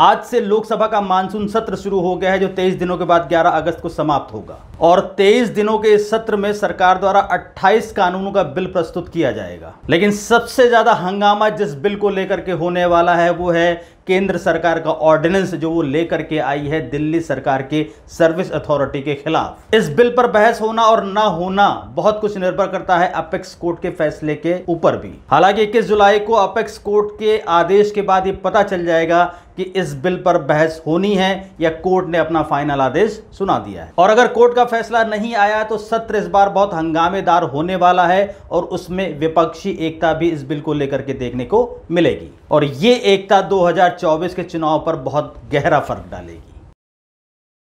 आज से लोकसभा का मानसून सत्र शुरू हो गया है जो 23 दिनों के बाद 11 अगस्त को समाप्त होगा और 23 दिनों के इस सत्र में सरकार द्वारा 28 कानूनों का बिल प्रस्तुत किया जाएगा लेकिन सबसे ज्यादा हंगामा जिस बिल को लेकर के होने वाला है वो है केंद्र सरकार का ऑर्डिनेंस जो वो लेकर के आई है दिल्ली सरकार के सर्विस अथॉरिटी के खिलाफ इस बिल पर बहस होना और ना होना बहुत कुछ निर्भर करता है अपेक्स कोर्ट के फैसले के ऊपर भी हालांकि इक्कीस जुलाई को अपेक्स कोर्ट के आदेश के बाद ये पता चल जाएगा कि इस बिल पर बहस होनी है या कोर्ट ने अपना फाइनल आदेश सुना दिया है और अगर कोर्ट का फैसला नहीं आया तो सत्र इस बार बहुत हंगामेदार होने वाला है और उसमें विपक्षी एकता भी इस बिल को लेकर के देखने को मिलेगी और ये एकता 2024 के चुनाव पर बहुत गहरा फर्क डालेगी